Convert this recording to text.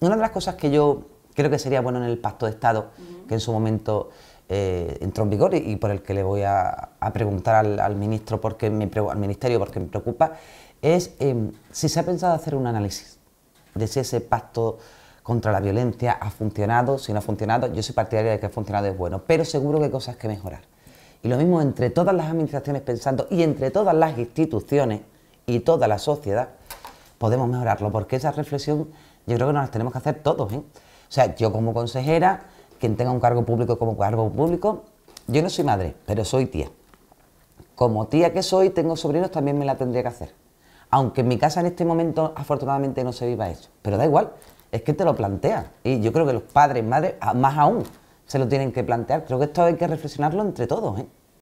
una de las cosas que yo creo que sería bueno en el pacto de Estado, que en su momento eh, entró en vigor y, por el que le voy a, preguntar al, ministro porque al ministerio porque me preocupa, es em, si se ha pensado hacer un análisis de si ese pacto contra la violencia ha funcionado, si no ha funcionado. Yo soy partidaria de que ha funcionado es bueno, pero seguro que hay cosas que mejorar. Y lo mismo entre todas las administraciones pensando y entre todas las instituciones y toda la sociedad podemos mejorarlo, porque esa reflexión yo creo que nos la tenemos que hacer todos. ¿eh? O sea, yo como consejera, quien tenga un cargo público como cargo público, yo no soy madre, pero soy tía. Como tía que soy, tengo sobrinos, también me la tendría que hacer. Aunque en mi casa en este momento afortunadamente no se viva eso, pero da igual, es que te lo plantea. Y yo creo que los padres, madres, más aún, se lo tienen que plantear. Creo que esto hay que reflexionarlo entre todos. ¿eh?